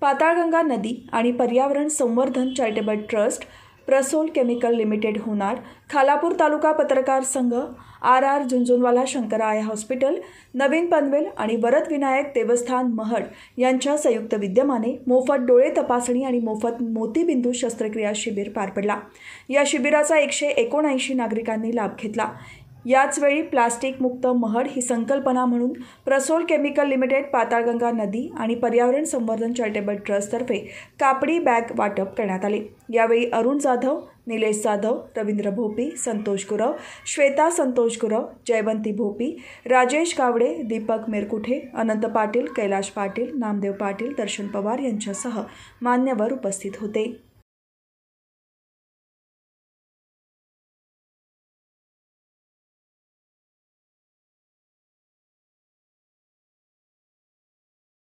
पाताळगंगा नदी आणि पर्यावरण संवर्धन charitable trust Prasol chemical limited होणार खालापूर तालुका पत्रकार संघ आर आर झुंझुनवाला शंकराया हॉस्पिटल नवीन पनवेल आणि वरद विनायक देवस्थान महड यांच्या संयुक्त विद्यमाने मोफत डोळे तपासणी आणि मोफत मोतीबिंदू शस्त्रक्रिया शिबिर पार पडला या शिबिराचा एकशे एकोणऐंशी नागरिकांनी लाभ घेतला याचवेळी प्लास्टिकमुक्त महड ही संकल्पना म्हणून प्रसोल केमिकल लिमिटेड पाताळगंगा नदी आणि पर्यावरण संवर्धन चॅरिटेबल ट्रस्टतर्फे कापडी बॅग वाटप करण्यात आले यावेळी अरुण जाधव निलेश जाधव रवींद्र भोपी संतोष गुरव श्वेता संतोष गुरव जयवंती भोपी राजेश कावडे दीपक मेरकुठे अनंत पाटील कैलाश पाटील नामदेव पाटील दर्शन पवार यांच्यासह मान्यवर उपस्थित होते